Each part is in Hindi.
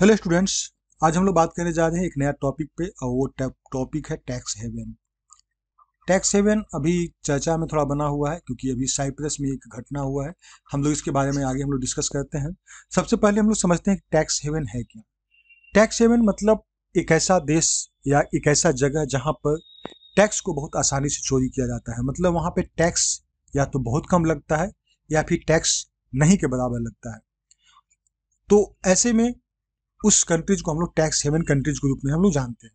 हेलो स्टूडेंट्स आज हम लोग बात करने जा रहे हैं एक नया टॉपिक पे और वो टॉपिक है टैक्स हेवन टैक्स हेवन अभी चर्चा में थोड़ा बना हुआ है क्योंकि अभी साइप्रस में एक घटना हुआ है हम लोग इसके बारे में आगे हम लोग डिस्कस करते हैं सबसे पहले हम लोग समझते हैं टैक्स हेवन है क्या टैक्स हेवन मतलब एक ऐसा देश या एक ऐसा जगह जहाँ पर टैक्स को बहुत आसानी से चोरी किया जाता है मतलब वहाँ पर टैक्स या तो बहुत कम लगता है या फिर टैक्स नहीं के बराबर लगता है तो ऐसे में उस कंट्रीज को हम लोग टैक्स हेवन कंट्रीज के रूप में हम लोग जानते हैं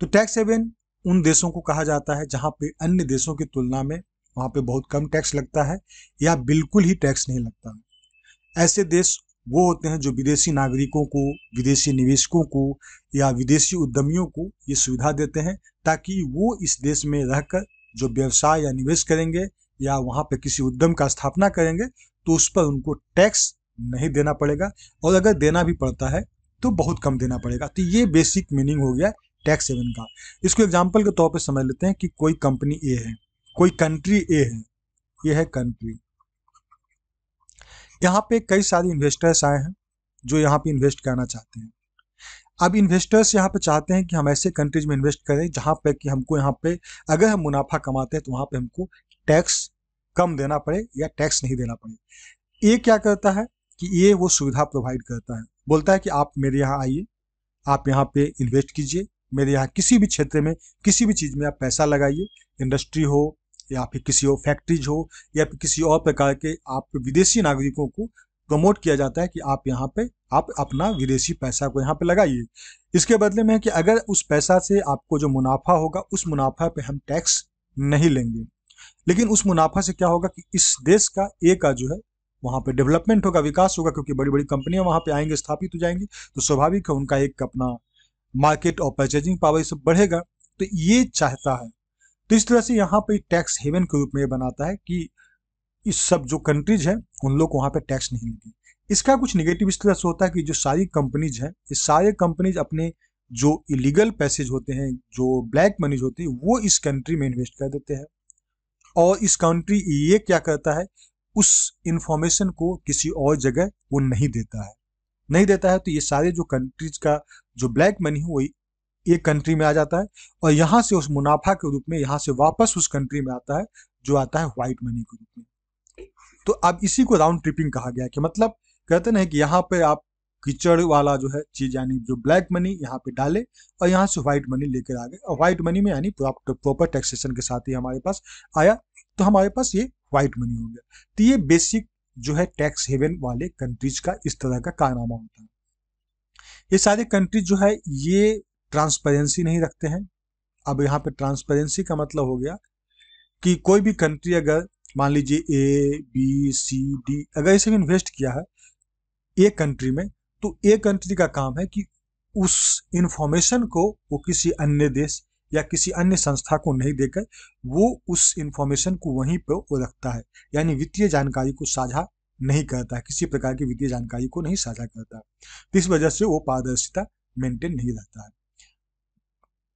तो टैक्स हेवन उन देशों को कहा जाता है जहाँ पे अन्य देशों की तुलना में वहाँ पे बहुत कम टैक्स लगता है या बिल्कुल ही टैक्स नहीं लगता ऐसे देश वो होते हैं जो विदेशी नागरिकों को विदेशी निवेशकों को या विदेशी उद्यमियों को ये सुविधा देते हैं ताकि वो इस देश में रहकर जो व्यवसाय या निवेश करेंगे या वहाँ पे किसी उद्यम का स्थापना करेंगे तो उस पर उनको टैक्स नहीं देना पड़ेगा और अगर देना भी पड़ता है तो बहुत कम देना पड़ेगा तो ये बेसिक मीनिंग हो गया टैक्स सेवन का इसको एग्जाम्पल के तौर पर समझ लेते हैं कि कोई कंपनी ए है कोई कंट्री ए है ये है कंट्री यहाँ पे कई सारे इन्वेस्टर्स आए हैं जो यहाँ पे इन्वेस्ट करना चाहते हैं अब इन्वेस्टर्स यहाँ पे चाहते हैं कि हम ऐसे कंट्रीज में इन्वेस्ट करें जहाँ पे कि हमको यहाँ पे अगर हम मुनाफा कमाते हैं तो वहाँ पे हमको टैक्स कम देना पड़े या टैक्स नहीं देना पड़े ये क्या करता है कि ये वो सुविधा प्रोवाइड करता है बोलता है कि आप मेरे यहाँ आइए आप यहाँ पे इन्वेस्ट कीजिए मेरे यहाँ किसी भी क्षेत्र में किसी भी चीज़ में आप पैसा लगाइए इंडस्ट्री हो या फिर किसी और फैक्ट्रीज हो या फिर किसी और प्रकार के आप विदेशी नागरिकों को प्रमोट किया जाता है कि आप यहाँ पे आप अपना विदेशी पैसा को यहाँ पे लगाइए इसके बदले में है कि अगर उस पैसा से आपको जो मुनाफा होगा उस मुनाफा पे हम टैक्स नहीं लेंगे लेकिन उस मुनाफा से क्या होगा कि इस देश का ए का जो है वहाँ पे डेवलपमेंट होगा विकास होगा क्योंकि बड़ी बड़ी कंपनियां वहाँ पे आएंगे स्थापित हो जाएंगी तो स्वाभाविक है उनका एक अपना मार्केट और परचेजिंग पावर सब बढ़ेगा तो ये चाहता है तो इस तरह से यहाँ पे टैक्स हेवन के रूप में ये बनाता है कि इस सब जो कंट्रीज है उन लोग को वहाँ पे टैक्स नहीं लगे इसका कुछ निगेटिव इस तरह से होता है कि जो सारी कंपनीज हैं ये सारे कंपनीज अपने जो इलीगल पैसेज होते हैं जो ब्लैक मनीज होती है वो इस कंट्री में इन्वेस्ट कर देते हैं और इस कंट्री ये क्या करता है उस इंफॉर्मेशन को किसी और जगह वो नहीं देता है नहीं देता है तो ये सारे जो कंट्रीज का जो ब्लैक मनी है वो एक कंट्री में आ जाता है और यहाँ से उस मुनाफा के रूप में यहाँ से वापस उस कंट्री में आता है जो आता है व्हाइट मनी के रूप में तो अब इसी को राउंड ट्रिपिंग कहा गया कि मतलब कहते ना कि यहाँ पे आप कीचड़ वाला जो है चीज यानी जो ब्लैक मनी यहाँ पे डाले और यहाँ से व्हाइट मनी लेकर आ गए और व्हाइट मनी में यानी प्रॉपर टैक्सेशन के साथ ही हमारे पास आया तो हमारे पास ये वाइट मनी हो गया तो ये बेसिक जो है टैक्स हेवन वाले कंट्रीज का इस तरह का कारनामा होता है ये सारे कंट्रीज जो है ये ट्रांसपेरेंसी नहीं रखते हैं अब यहाँ पे ट्रांसपेरेंसी का मतलब हो गया कि कोई भी कंट्री अगर मान लीजिए ए बी सी डी अगर इसे इन्वेस्ट किया है ए कंट्री में तो ए कंट्री का काम है कि उस इंफॉर्मेशन को वो किसी अन्य देश या किसी अन्य संस्था को नहीं देकर वो उस इंफॉर्मेशन को वहीं पर रखता है यानी वित्तीय जानकारी को साझा नहीं करता है किसी प्रकार की वित्तीय जानकारी को नहीं साझा करता है तो इस वजह से वो पारदर्शिता मेंटेन नहीं रहता है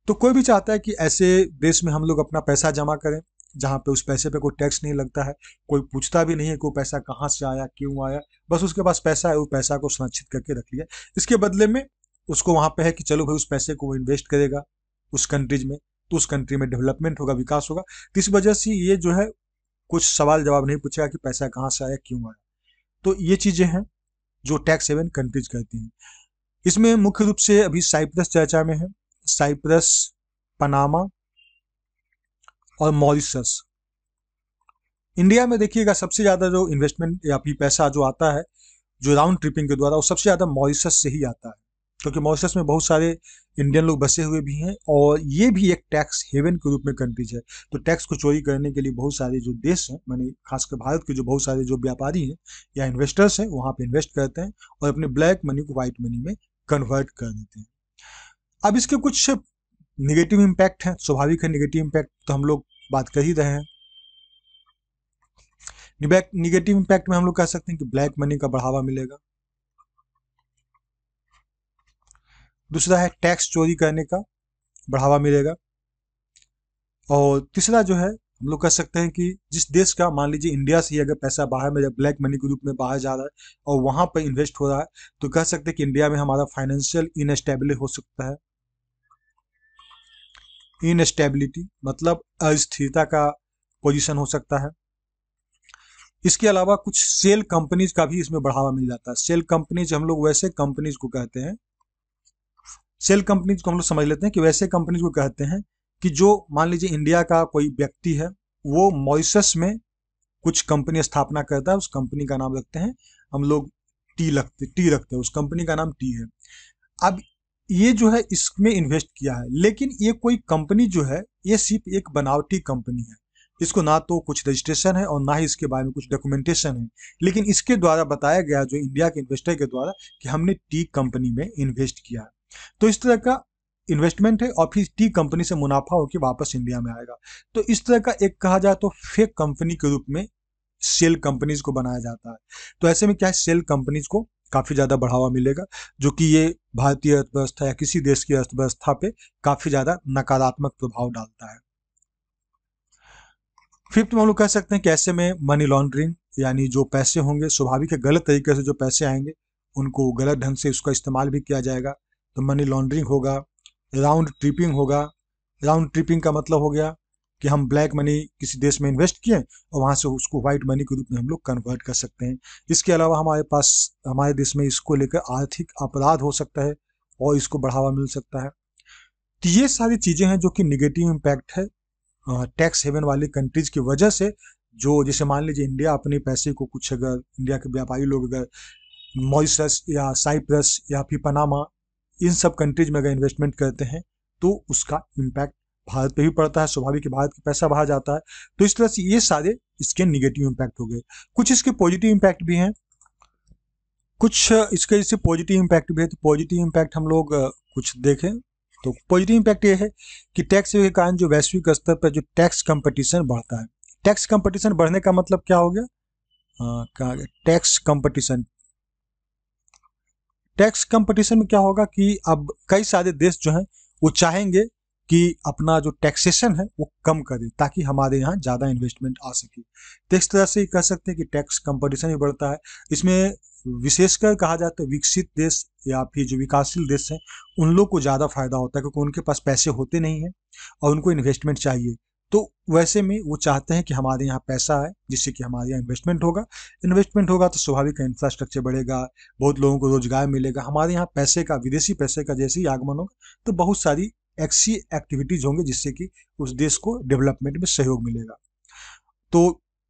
तो कोई भी चाहता है कि ऐसे देश में हम लोग अपना पैसा जमा करें जहाँ पे उस पैसे पे कोई टैक्स नहीं लगता है कोई पूछता भी नहीं है कि वो पैसा कहाँ से आया क्यों आया बस उसके पास पैसा है वो पैसा को संरक्षित करके रख लिया इसके बदले में उसको वहाँ पे है कि चलो भाई उस पैसे को वो इन्वेस्ट करेगा उस कंट्रीज में तो उस कंट्री में डेवलपमेंट होगा विकास होगा तो इस वजह से ये जो है कुछ सवाल जवाब नहीं पूछेगा कि पैसा कहाँ से आया क्यों आया तो ये चीज़ें हैं जो टैक्स हेवन कंट्रीज कहती हैं इसमें मुख्य रूप से अभी साइप्रस चर्चा में है साइप्रस पनामा और मॉरिशस इंडिया में देखिएगा सबसे ज़्यादा जो इन्वेस्टमेंट या फिर पैसा जो आता है जो राउंड ट्रिपिंग के द्वारा वो सबसे ज़्यादा मॉरिशस से ही आता है क्योंकि मॉरिशस में बहुत सारे इंडियन लोग बसे हुए भी हैं और ये भी एक टैक्स हेवन के रूप में कंट्रीज है तो टैक्स को चोरी करने के लिए बहुत सारे जो देश हैं मैंने खासकर भारत के जो बहुत सारे जो व्यापारी हैं या इन्वेस्टर्स हैं वहाँ पे इन्वेस्ट करते हैं और अपने ब्लैक मनी को वाइट मनी में कन्वर्ट कर देते हैं अब इसके कुछ निगेटिव इम्पैक्ट हैं स्वाभाविक है निगेटिव इम्पैक्ट तो हम लोग बात कर ही रहे हैं निगेटिव इम्पैक्ट में हम लोग कह सकते हैं कि ब्लैक मनी का बढ़ावा मिलेगा दूसरा है टैक्स चोरी करने का बढ़ावा मिलेगा और तीसरा जो है हम लोग कह सकते हैं कि जिस देश का मान लीजिए इंडिया से ही अगर पैसा बाहर में ब्लैक मनी के रूप में बाहर जा रहा है और वहाँ पर इन्वेस्ट हो रहा है तो कह सकते हैं कि इंडिया में हमारा फाइनेंशियल इनस्टेबिल हो सकता है इनस्टेबिलिटी मतलब अस्थिरता का पोजीशन हो सकता है इसके अलावा कुछ सेल कंपनीज का भी इसमें बढ़ावा मिल जाता है सेल कंपनीज हम लोग वैसे कंपनीज को कहते हैं सेल कंपनीज को हम लोग समझ लेते हैं कि वैसे कंपनीज को कहते हैं कि जो मान लीजिए इंडिया का कोई व्यक्ति है वो मॉइसस में कुछ कंपनी स्थापना करता है उस कंपनी का नाम रखते हैं हम लोग टी रखते टी रखते हैं उस कंपनी का नाम टी है अब ये जो है इसमें इन्वेस्ट किया है लेकिन ये कोई कंपनी जो है ये सिर्फ एक बनावटी कंपनी है इसको ना तो कुछ रजिस्ट्रेशन है और ना ही इसके बारे में कुछ डॉक्यूमेंटेशन है लेकिन इसके द्वारा बताया गया जो इंडिया के इन्वेस्टर के द्वारा कि हमने टी कंपनी में इन्वेस्ट किया तो इस तरह का इन्वेस्टमेंट है और फिर टी कंपनी से मुनाफा होकर वापस इंडिया में आएगा तो इस तरह का एक कहा जाए तो फेक कंपनी के रूप में सेल कंपनीज को बनाया जाता है तो ऐसे में क्या है सेल कंपनीज को काफ़ी ज़्यादा बढ़ावा मिलेगा जो कि ये भारतीय अर्थव्यवस्था या किसी देश की अर्थव्यवस्था पे काफ़ी ज़्यादा नकारात्मक प्रभाव डालता है फिफ्थ में हम लोग कह सकते हैं कि ऐसे में मनी लॉन्ड्रिंग यानी जो पैसे होंगे स्वाभाविक है गलत तरीके से जो पैसे आएंगे उनको गलत ढंग से उसका इस्तेमाल भी किया जाएगा तो मनी लॉन्ड्रिंग होगा राउंड ट्रिपिंग होगा राउंड ट्रिपिंग का मतलब हो गया कि हम ब्लैक मनी किसी देश में इन्वेस्ट किए और वहाँ से उसको व्हाइट मनी के रूप में हम लोग कन्वर्ट कर सकते हैं इसके अलावा हमारे पास हमारे देश में इसको लेकर आर्थिक अपराध हो सकता है और इसको बढ़ावा मिल सकता है तो ये सारी चीज़ें हैं जो कि निगेटिव इम्पैक्ट है टैक्स हेवन वाली कंट्रीज की वजह से जो जैसे मान लीजिए इंडिया अपने पैसे को कुछ अगर इंडिया के व्यापारी लोग अगर मॉरिशस या साइप्रस या फिर पनामा इन सब कंट्रीज में अगर इन्वेस्टमेंट करते हैं तो उसका इम्पैक्ट भारत पे भी पड़ता है स्वाभाविक है भारत का पैसा बाहर जाता है तो इस तरह से ये सारे इसके निगेटिव इम्पैक्ट हो गए कुछ इसके पॉजिटिव इम्पैक्ट भी हैं कुछ इसके जैसे पॉजिटिव इम्पैक्ट भी है तो पॉजिटिव इम्पैक्ट हम लोग कुछ देखें तो पॉजिटिव इम्पैक्ट ये है कि टैक्स के कारण जो वैश्विक स्तर पर जो टैक्स कंपटीशन बढ़ता है टैक्स कंपटीशन बढ़ने का मतलब क्या हो गया गया टैक्स कंपटीशन टैक्स कंपटीशन में क्या होगा कि अब कई सारे देश जो हैं वो चाहेंगे कि अपना जो टैक्सेशन है वो कम करें ताकि हमारे यहाँ ज़्यादा इन्वेस्टमेंट आ सके तो इस तरह से कह सकते हैं कि टैक्स कंपटीशन भी बढ़ता है इसमें विशेषकर कहा जाता तो है विकसित देश या फिर जो विकासशील देश हैं उन लोग को ज़्यादा फायदा होता है क्योंकि उनके पास पैसे होते नहीं हैं और उनको इन्वेस्टमेंट चाहिए तो वैसे में वो चाहते हैं कि हमारे यहाँ पैसा है जिससे कि हमारे यहाँ इन्वेस्टमेंट होगा इन्वेस्टमेंट होगा तो स्वाभाविक इंफ्रास्ट्रक्चर बढ़ेगा बहुत लोगों को रोजगार मिलेगा हमारे यहाँ पैसे का विदेशी पैसे का जैसे ही आगमन होगा तो बहुत सारी ऐसी एक्टिविटीज होंगी जिससे कि उस देश को डेवलपमेंट में सहयोग मिलेगा तो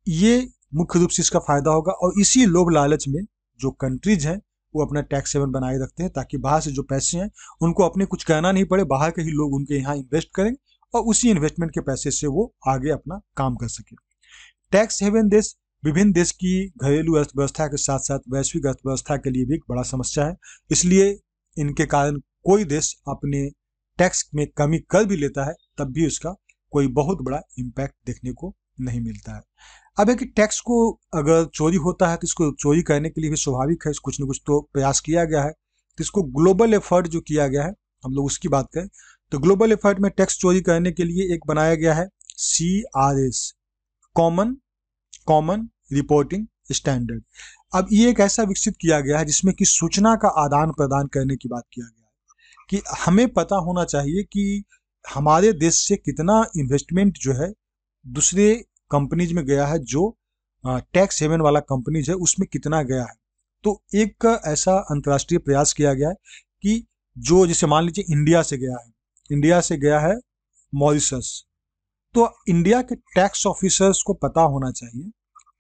ये मुख्य रूप से इसका फायदा होगा और इसी लोभ लालच में जो कंट्रीज हैं वो अपना टैक्स सेवन बनाए रखते हैं ताकि बाहर से जो पैसे हैं उनको अपने कुछ कहना नहीं पड़े बाहर के ही लोग उनके यहाँ इन्वेस्ट करें और उसी इन्वेस्टमेंट के पैसे से वो आगे अपना काम कर सके टैक्स हेवन देश विभिन्न देश की घरेलू अर्थव्यवस्था के साथ साथ वैश्विक अर्थव्यवस्था के लिए भी एक बड़ा समस्या है इसलिए इनके कारण कोई देश अपने टैक्स में कमी कर भी लेता है तब भी उसका कोई बहुत बड़ा इम्पैक्ट देखने को नहीं मिलता है अब है कि टैक्स को अगर चोरी होता है तो इसको चोरी करने के लिए भी स्वाभाविक है कुछ ना कुछ तो प्रयास किया गया है तो इसको ग्लोबल एफर्ट जो किया गया है हम लोग उसकी बात करें तो ग्लोबल एफर्ट में टैक्स चोरी करने के लिए एक बनाया गया है C R S common common reporting standard अब ये एक ऐसा विकसित किया गया है जिसमें कि सूचना का आदान प्रदान करने की बात किया गया है कि हमें पता होना चाहिए कि हमारे देश से कितना इन्वेस्टमेंट जो है दूसरे कंपनीज में गया है जो टैक्स हेवन वाला कंपनीज है उसमें कितना गया है तो एक ऐसा अंतर्राष्ट्रीय प्रयास किया गया है कि जो जैसे मान लीजिए इंडिया से गया है इंडिया से गया है मॉरिशस तो इंडिया के टैक्स ऑफिसर्स को पता होना चाहिए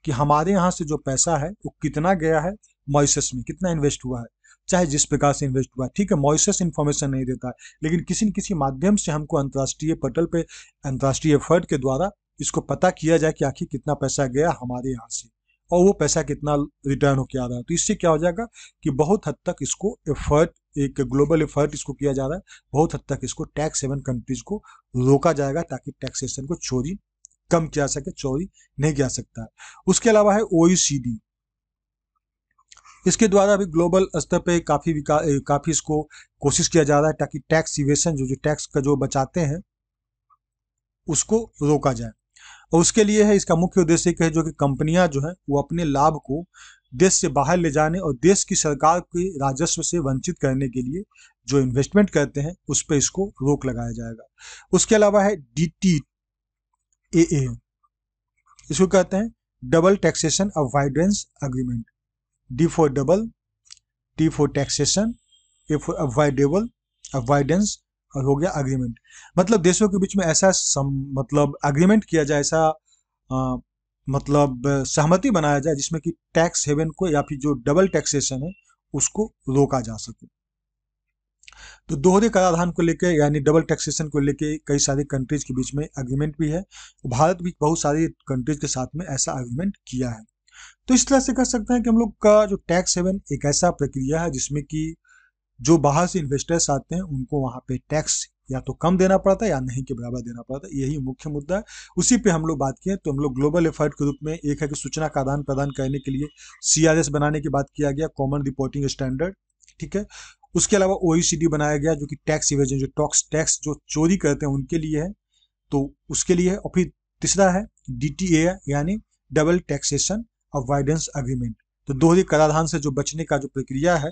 कि हमारे यहाँ से जो पैसा है वो कितना गया है मॉरिसस में कितना इन्वेस्ट हुआ है चाहे जिस प्रकार से इन्वेस्ट हुआ है ठीक है मॉरिसस इन्फॉर्मेशन नहीं देता है लेकिन किसी न किसी माध्यम से हमको अंतर्राष्ट्रीय पटल पे अंतर्राष्ट्रीय एफर्ट के द्वारा इसको पता किया जाए कि आखिर कितना पैसा गया हमारे यहाँ से और वो पैसा कितना रिटर्न होकर आ रहा है तो इससे क्या हो जाएगा कि बहुत हद तक इसको एफर्ट एक ग्लोबल एफर्ट इसको किया जा रहा है बहुत हद तक इसको टैक्स सेवन कंट्रीज को रोका जाएगा ताकि टैक्सेशन को चोरी कम किया सके चोरी नहीं किया सकता उसके अलावा है ओ e इसके द्वारा भी ग्लोबल स्तर पे काफ़ी काफ़ी इसको कोशिश किया जा रहा है ताकि टैक्स इवेशन जो जो टैक्स का जो बचाते हैं उसको रोका जाए और उसके लिए है इसका मुख्य उद्देश्य है जो कि कंपनियां जो है वो अपने लाभ को देश से बाहर ले जाने और देश की सरकार के राजस्व से वंचित करने के लिए जो इन्वेस्टमेंट करते हैं उस पर इसको रोक लगाया जाएगा उसके अलावा है डी टी ए ए इसको कहते हैं double taxation of agreement D for double T for taxation A for avoidable avoidance और हो गया अग्रीमेंट मतलब देशों के बीच में ऐसा सम, मतलब अग्रीमेंट किया जाए ऐसा मतलब सहमति बनाया जाए जिसमें कि टैक्स हेवन को या फिर जो डबल टैक्सेशन है उसको रोका जा सके तो दोहरे कराधान को लेकर यानी डबल टैक्सेशन को लेकर कई सारे कंट्रीज के बीच में अग्रीमेंट भी है भारत भी बहुत सारी कंट्रीज के साथ में ऐसा अग्रीमेंट किया है तो इस तरह से कह सकते हैं कि हम लोग का जो टैक्स हेवन एक ऐसा प्रक्रिया है जिसमें कि जो बाहर से इन्वेस्टर्स आते हैं उनको वहाँ पे टैक्स या तो कम देना पड़ता है या नहीं के बराबर देना पड़ता है यही मुख्य मुद्दा है उसी पे हम लोग बात किए तो हम लोग ग्लोबल एफर्ट के रूप में एक है कि सूचना का आदान प्रदान करने के लिए सीआरएस बनाने की बात किया गया कॉमन रिपोर्टिंग स्टैंडर्ड ठीक है उसके अलावा ओ e बनाया गया जो कि टैक्स इवेजन जो टॉक्स टैक्स जो चोरी करते हैं उनके लिए है तो उसके लिए है और फिर तीसरा है डी यानी डबल टैक्सेशन अवॉइडेंस अग्रीमेंट तो दोहरी कराधान से जो बचने का जो प्रक्रिया है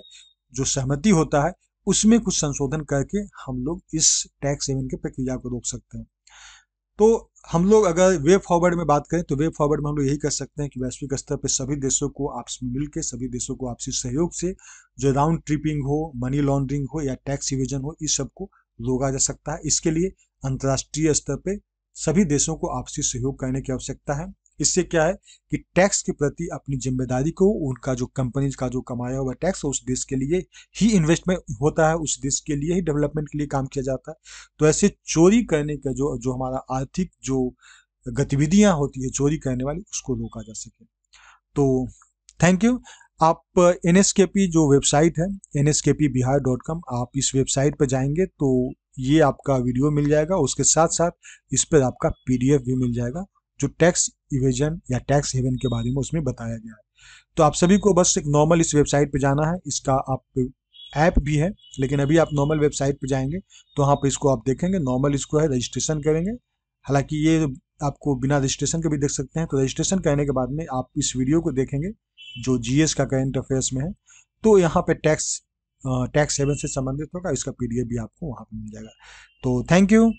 जो सहमति होता है उसमें कुछ संशोधन करके हम लोग इस टैक्स हेवन की प्रक्रिया को रोक सकते हैं तो हम लोग अगर वे फॉरवर्ड में बात करें तो वे फॉरवर्ड में हम लोग यही कर सकते हैं कि वैश्विक स्तर पर सभी देशों को आपस में मिलकर सभी देशों को आपसी सहयोग से जो राउंड ट्रिपिंग हो मनी लॉन्ड्रिंग हो या टैक्स इवेजन हो इस सबको रोका जा सकता है इसके लिए अंतर्राष्ट्रीय स्तर पर सभी देशों को आपसी सहयोग करने की आवश्यकता है इससे क्या है कि टैक्स के प्रति अपनी जिम्मेदारी को उनका जो कंपनीज का जो कमाया हुआ टैक्स उस देश के लिए ही इन्वेस्टमेंट होता है उस देश के लिए ही डेवलपमेंट के लिए काम किया जाता है तो ऐसे चोरी करने का जो जो हमारा आर्थिक जो गतिविधियां होती है चोरी करने वाली उसको रोका जा सके तो थैंक यू आप एन जो वेबसाइट है एन आप इस वेबसाइट पर जाएंगे तो ये आपका वीडियो मिल जाएगा उसके साथ साथ इस पर आपका पीडीएफ भी मिल जाएगा जो टैक्स इवेजन या टैक्स हेवन के बारे में उसमें बताया गया है तो आप सभी को बस एक नॉर्मल इस वेबसाइट पर जाना है इसका आप ऐप भी है लेकिन अभी आप नॉर्मल वेबसाइट पर जाएंगे तो वहाँ पर इसको आप देखेंगे नॉर्मल इसको है रजिस्ट्रेशन करेंगे हालांकि ये आपको बिना रजिस्ट्रेशन के भी देख सकते हैं तो रजिस्ट्रेशन करने के बाद में आप इस वीडियो को देखेंगे जो जीएस का करेंट अफेयर्स में है तो यहाँ पे टैक्स टैक्स हेवन से संबंधित होगा इसका पीडीएफ भी आपको वहाँ पर मिल जाएगा तो थैंक यू